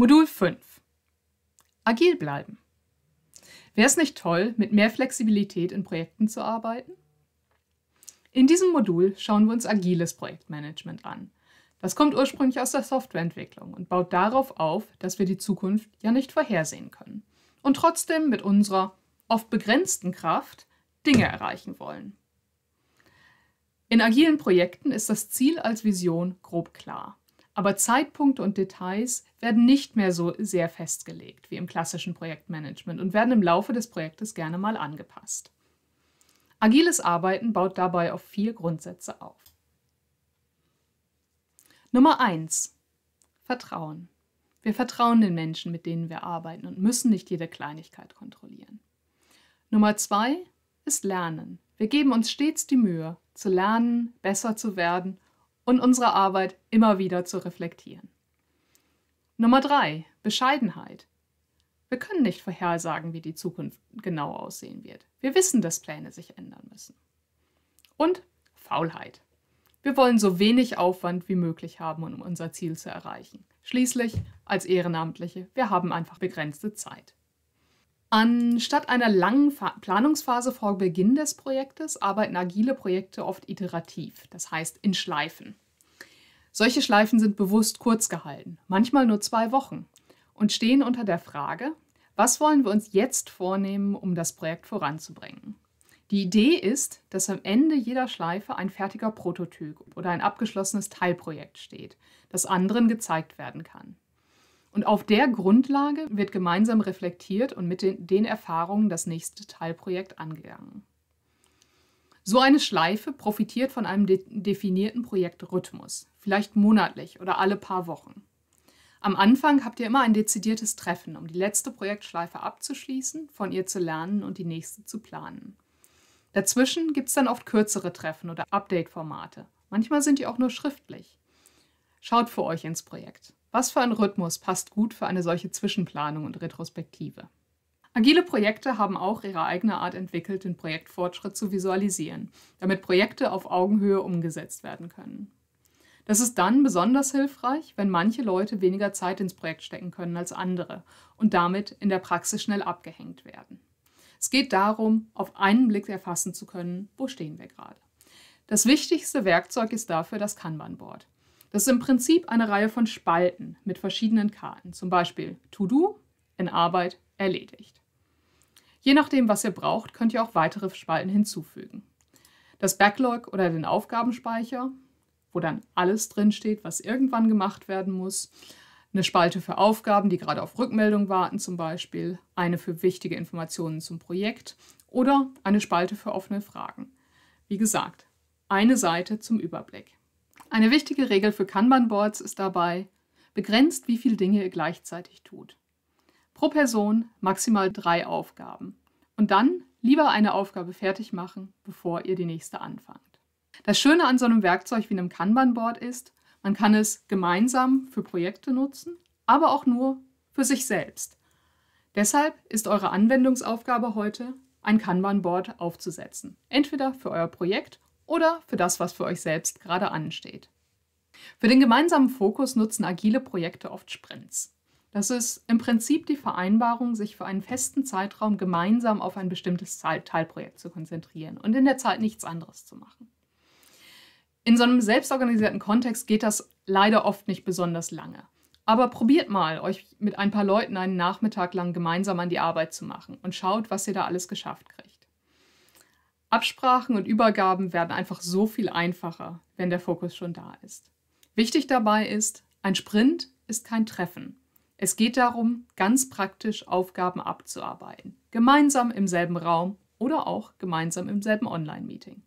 Modul 5. Agil bleiben. Wäre es nicht toll, mit mehr Flexibilität in Projekten zu arbeiten? In diesem Modul schauen wir uns agiles Projektmanagement an. Das kommt ursprünglich aus der Softwareentwicklung und baut darauf auf, dass wir die Zukunft ja nicht vorhersehen können und trotzdem mit unserer oft begrenzten Kraft Dinge erreichen wollen. In agilen Projekten ist das Ziel als Vision grob klar aber Zeitpunkte und Details werden nicht mehr so sehr festgelegt wie im klassischen Projektmanagement und werden im Laufe des Projektes gerne mal angepasst. Agiles Arbeiten baut dabei auf vier Grundsätze auf. Nummer eins: Vertrauen. Wir vertrauen den Menschen, mit denen wir arbeiten und müssen nicht jede Kleinigkeit kontrollieren. Nummer zwei ist Lernen. Wir geben uns stets die Mühe, zu lernen, besser zu werden und unsere Arbeit immer wieder zu reflektieren. Nummer drei: Bescheidenheit. Wir können nicht vorhersagen, wie die Zukunft genau aussehen wird. Wir wissen, dass Pläne sich ändern müssen. Und Faulheit. Wir wollen so wenig Aufwand wie möglich haben, um unser Ziel zu erreichen. Schließlich, als Ehrenamtliche, wir haben einfach begrenzte Zeit. Anstatt einer langen Planungsphase vor Beginn des Projektes arbeiten agile Projekte oft iterativ, das heißt in Schleifen. Solche Schleifen sind bewusst kurz gehalten, manchmal nur zwei Wochen, und stehen unter der Frage, was wollen wir uns jetzt vornehmen, um das Projekt voranzubringen? Die Idee ist, dass am Ende jeder Schleife ein fertiger Prototyp oder ein abgeschlossenes Teilprojekt steht, das anderen gezeigt werden kann. Und auf der Grundlage wird gemeinsam reflektiert und mit den, den Erfahrungen das nächste Teilprojekt angegangen. So eine Schleife profitiert von einem de definierten Projektrhythmus, vielleicht monatlich oder alle paar Wochen. Am Anfang habt ihr immer ein dezidiertes Treffen, um die letzte Projektschleife abzuschließen, von ihr zu lernen und die nächste zu planen. Dazwischen gibt es dann oft kürzere Treffen oder Update-Formate. Manchmal sind die auch nur schriftlich. Schaut für euch ins Projekt. Was für ein Rhythmus passt gut für eine solche Zwischenplanung und Retrospektive? Agile Projekte haben auch ihre eigene Art entwickelt, den Projektfortschritt zu visualisieren, damit Projekte auf Augenhöhe umgesetzt werden können. Das ist dann besonders hilfreich, wenn manche Leute weniger Zeit ins Projekt stecken können als andere und damit in der Praxis schnell abgehängt werden. Es geht darum, auf einen Blick erfassen zu können, wo stehen wir gerade. Das wichtigste Werkzeug ist dafür das Kanban-Board. Das ist im Prinzip eine Reihe von Spalten mit verschiedenen Karten, zum Beispiel To-Do, in Arbeit, erledigt. Je nachdem, was ihr braucht, könnt ihr auch weitere Spalten hinzufügen. Das Backlog oder den Aufgabenspeicher, wo dann alles drinsteht, was irgendwann gemacht werden muss. Eine Spalte für Aufgaben, die gerade auf Rückmeldung warten zum Beispiel, eine für wichtige Informationen zum Projekt oder eine Spalte für offene Fragen. Wie gesagt, eine Seite zum Überblick. Eine wichtige Regel für Kanban-Boards ist dabei, begrenzt, wie viele Dinge ihr gleichzeitig tut. Pro Person maximal drei Aufgaben. Und dann lieber eine Aufgabe fertig machen, bevor ihr die nächste anfangt. Das Schöne an so einem Werkzeug wie einem Kanban-Board ist, man kann es gemeinsam für Projekte nutzen, aber auch nur für sich selbst. Deshalb ist eure Anwendungsaufgabe heute, ein Kanban-Board aufzusetzen. Entweder für euer Projekt oder für das, was für euch selbst gerade ansteht. Für den gemeinsamen Fokus nutzen agile Projekte oft Sprints. Das ist im Prinzip die Vereinbarung, sich für einen festen Zeitraum gemeinsam auf ein bestimmtes Teilprojekt zu konzentrieren und in der Zeit nichts anderes zu machen. In so einem selbstorganisierten Kontext geht das leider oft nicht besonders lange. Aber probiert mal, euch mit ein paar Leuten einen Nachmittag lang gemeinsam an die Arbeit zu machen und schaut, was ihr da alles geschafft kriegt. Absprachen und Übergaben werden einfach so viel einfacher, wenn der Fokus schon da ist. Wichtig dabei ist, ein Sprint ist kein Treffen. Es geht darum, ganz praktisch Aufgaben abzuarbeiten, gemeinsam im selben Raum oder auch gemeinsam im selben Online-Meeting.